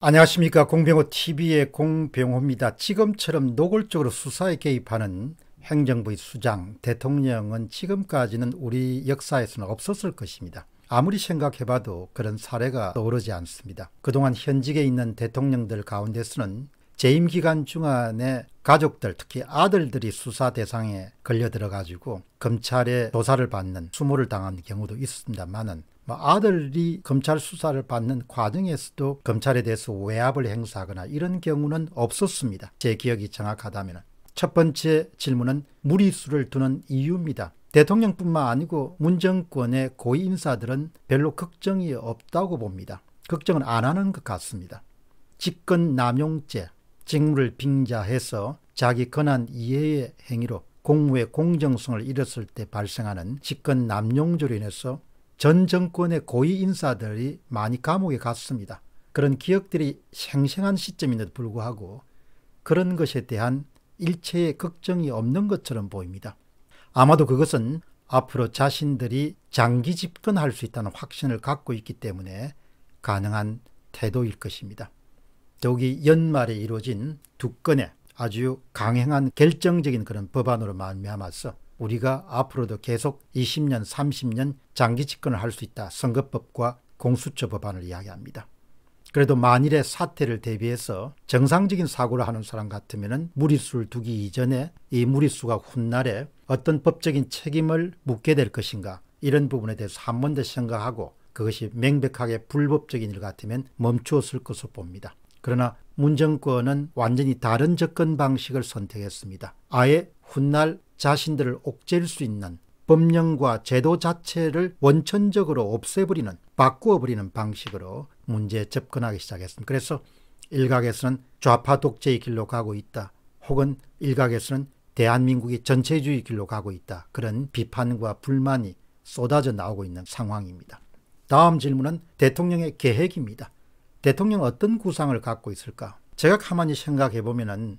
안녕하십니까 공병호TV의 공병호입니다. 지금처럼 노골적으로 수사에 개입하는 행정부의 수장, 대통령은 지금까지는 우리 역사에서는 없었을 것입니다. 아무리 생각해봐도 그런 사례가 떠오르지 않습니다. 그동안 현직에 있는 대통령들 가운데서는 재임 기간 중안에 가족들 특히 아들들이 수사 대상에 걸려 들어가지고 검찰의 조사를 받는 수모를 당한 경우도 있습니다만은 뭐 아들이 검찰 수사를 받는 과정에서도 검찰에 대해서 외압을 행사하거나 이런 경우는 없었습니다. 제 기억이 정확하다면. 첫 번째 질문은 무리수를 두는 이유입니다. 대통령뿐만 아니고 문정권의 고위 인사들은 별로 걱정이 없다고 봅니다. 걱정은 안 하는 것 같습니다. 직권 남용죄, 직무를 빙자해서 자기 권한 이해의 행위로 공무의 공정성을 잃었을 때 발생하는 직권 남용죄로 인해서 전 정권의 고위 인사들이 많이 감옥에 갔습니다. 그런 기억들이 생생한 시점인데도 불구하고 그런 것에 대한 일체의 걱정이 없는 것처럼 보입니다. 아마도 그것은 앞으로 자신들이 장기 집권할 수 있다는 확신을 갖고 있기 때문에 가능한 태도일 것입니다. 더욱이 연말에 이루어진 두 건의 아주 강행한 결정적인 그런 법안으로 말미암아서 우리가 앞으로도 계속 20년, 30년 장기 집권을 할 수 있다. 선거법과 공수처 법안을 이야기합니다. 그래도 만일의 사태를 대비해서 정상적인 사고를 하는 사람 같으면 무리수를 두기 이전에 이 무리수가 훗날에 어떤 법적인 책임을 묻게 될 것인가 이런 부분에 대해서 한 번 더 생각하고 그것이 명백하게 불법적인 일 같으면 멈추었을 것으로 봅니다. 그러나 문정권은 완전히 다른 접근 방식을 선택했습니다. 아예 훗날 자신들을 옥죄일 수 있는 법령과 제도 자체를 원천적으로 없애버리는 바꾸어버리는 방식으로 문제에 접근하기 시작했습니다. 그래서 일각에서는 좌파 독재의 길로 가고 있다. 혹은 일각에서는 대한민국이 전체주의 길로 가고 있다. 그런 비판과 불만이 쏟아져 나오고 있는 상황입니다. 다음 질문은 대통령의 계획입니다. 대통령 어떤 구상을 갖고 있을까? 제가 가만히 생각해 보면은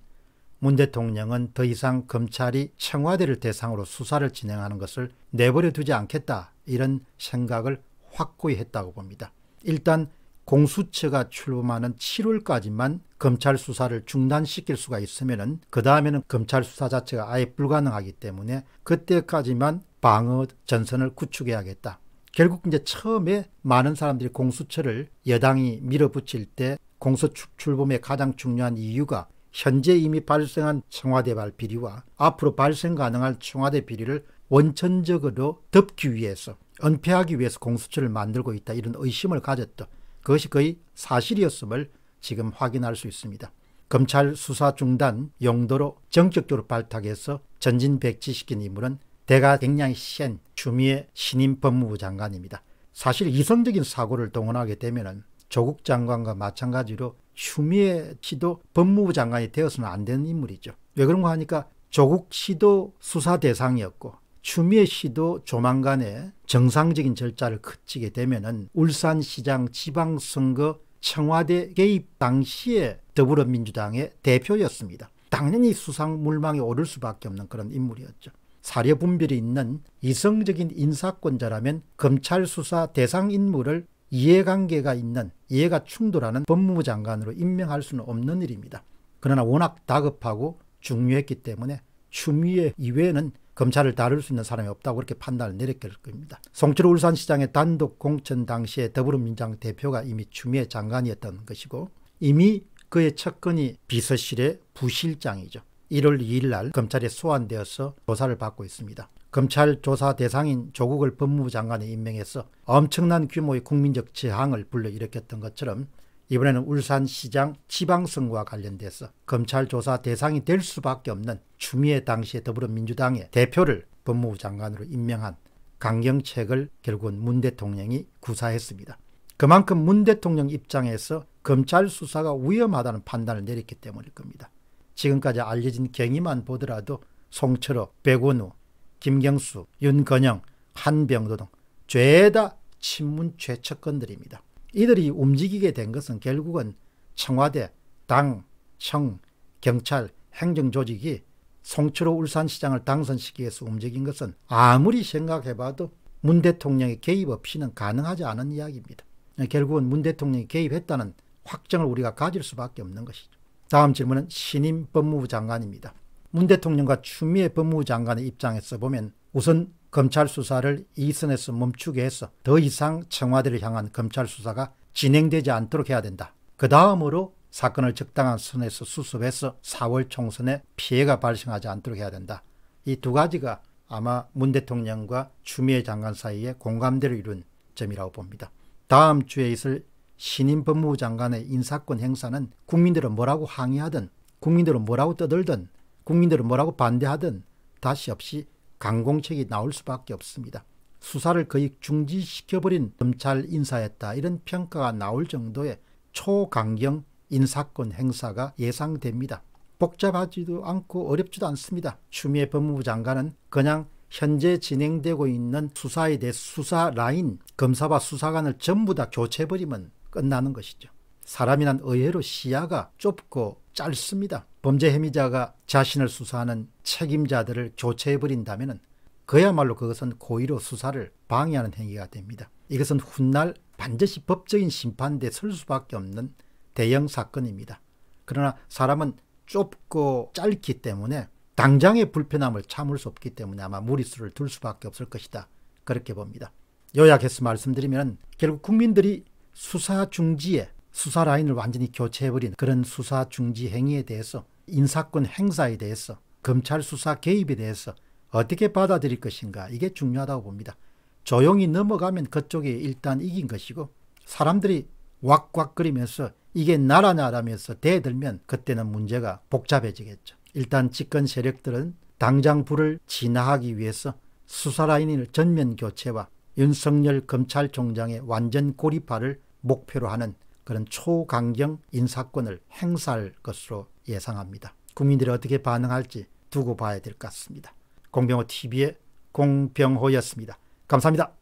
문 대통령은 더 이상 검찰이 청와대를 대상으로 수사를 진행하는 것을 내버려 두지 않겠다 이런 생각을 확고히 했다고 봅니다. 일단 공수처가 출범하는 7월까지만 검찰 수사를 중단시킬 수가 있으면 그 다음에는 검찰 수사 자체가 아예 불가능하기 때문에 그때까지만 방어 전선을 구축해야겠다. 결국 이제 처음에 많은 사람들이 공수처를 여당이 밀어붙일 때 공수처 출범의 가장 중요한 이유가 현재 이미 발생한 청와대 발 비리와 앞으로 발생 가능한 청와대 비리를 원천적으로 덮기 위해서 은폐하기 위해서 공수처를 만들고 있다 이런 의심을 가졌던 그것이 거의 사실이었음을 지금 확인할 수 있습니다. 검찰 수사 중단 용도로 정적적으로 발탁해서 전진백지시킨 인물은 대가 굉장히 센 추미애 신임 법무부 장관입니다. 사실 이성적인 사고를 동원하게 되면 조국 장관과 마찬가지로 추미애 씨도 법무부 장관이 되어서는 안 되는 인물이죠. 왜 그런가 하니까 조국 씨도 수사 대상이었고 추미애 씨도 조만간에 정상적인 절차를 거치게 되면은 울산시장 지방선거 청와대 개입 당시에 더불어민주당의 대표였습니다. 당연히 수상 물망에 오를 수밖에 없는 그런 인물이었죠. 사려 분별이 있는 이성적인 인사권자라면 검찰 수사 대상 인물을 이해관계가 있는 이해가 충돌하는 법무부 장관으로 임명할 수는 없는 일입니다. 그러나 워낙 다급하고 중요했기 때문에 추미애 이외에는 검찰을 다룰 수 있는 사람이 없다고 그렇게 판단을 내렸을 겁니다. 송철호 울산시장의 단독 공천 당시에 더불어민주당 대표가 이미 추미애 장관이었던 것이고 이미 그의 첫건이 비서실의 부실장이죠. 1월 2일 날 검찰에 소환되어서 조사를 받고 있습니다. 검찰 조사 대상인 조국을 법무부 장관에 임명해서 엄청난 규모의 국민적 저항을 불러일으켰던 것처럼 이번에는 울산시장 지방선거와 관련돼서 검찰 조사 대상이 될 수밖에 없는 추미애 당시의 더불어민주당의 대표를 법무부 장관으로 임명한 강경책을 결국은 문 대통령이 구사했습니다. 그만큼 문 대통령 입장에서 검찰 수사가 위험하다는 판단을 내렸기 때문일 겁니다. 지금까지 알려진 경위만 보더라도 송철호, 백원우, 김경수, 윤건영, 한병도 등 죄다 친문 최척건들입니다. 이들이 움직이게 된 것은 결국은 청와대, 당, 청, 경찰, 행정조직이 송추로 울산시장을 당선시키기 위해서 움직인 것은 아무리 생각해봐도 문 대통령의 개입 없이는 가능하지 않은 이야기입니다. 결국은 문 대통령이 개입했다는 확정을 우리가 가질 수밖에 없는 것이죠. 다음 질문은 신임 법무부 장관입니다. 문 대통령과 추미애 법무부 장관의 입장에서 보면 우선 검찰 수사를 이선에서 멈추게 해서 더 이상 청와대를 향한 검찰 수사가 진행되지 않도록 해야 된다. 그 다음으로 사건을 적당한 선에서 수습해서 4월 총선에 피해가 발생하지 않도록 해야 된다. 이 두 가지가 아마 문 대통령과 추미애 장관 사이에 공감대를 이룬 점이라고 봅니다. 다음 주에 있을 신임 법무부 장관의 인사권 행사는 국민들은 뭐라고 항의하든 국민들은 뭐라고 떠들든 국민들은 뭐라고 반대하든 다시 없이 강공책이 나올 수밖에 없습니다. 수사를 거의 중지시켜버린 검찰 인사였다 이런 평가가 나올 정도의 초강경 인사권 행사가 예상됩니다. 복잡하지도 않고 어렵지도 않습니다. 추미애 법무부 장관은 그냥 현재 진행되고 있는 수사에 대해 수사 라인, 검사와 수사관을 전부 다 교체해버리면 끝나는 것이죠. 사람이란 의외로 시야가 좁고 짧습니다. 범죄 혐의자가 자신을 수사하는 책임자들을 교체해버린다면 그야말로 그것은 고의로 수사를 방해하는 행위가 됩니다. 이것은 훗날 반드시 법적인 심판대에 설 수밖에 없는 대형 사건입니다. 그러나 사람은 좁고 짧기 때문에 당장의 불편함을 참을 수 없기 때문에 아마 무리수를 둘 수밖에 없을 것이다. 그렇게 봅니다. 요약해서 말씀드리면 결국 국민들이 수사 중지에 수사 라인을 완전히 교체해버린 그런 수사 중지 행위에 대해서 인사권 행사에 대해서 검찰 수사 개입에 대해서 어떻게 받아들일 것인가 이게 중요하다고 봅니다. 조용히 넘어가면 그쪽이 일단 이긴 것이고 사람들이 왁왁거리면서 이게 나라냐라면서 대들면 그때는 문제가 복잡해지겠죠. 일단 집권 세력들은 당장 불을 진화하기 위해서 수사라인을 전면 교체와 윤석열 검찰총장의 완전 고립화를 목표로 하는 그런 초강경 인사권을 행사할 것으로 예상합니다. 국민들이 어떻게 반응할지 두고 봐야 될 것 같습니다. 공병호 TV의 공병호였습니다. 감사합니다.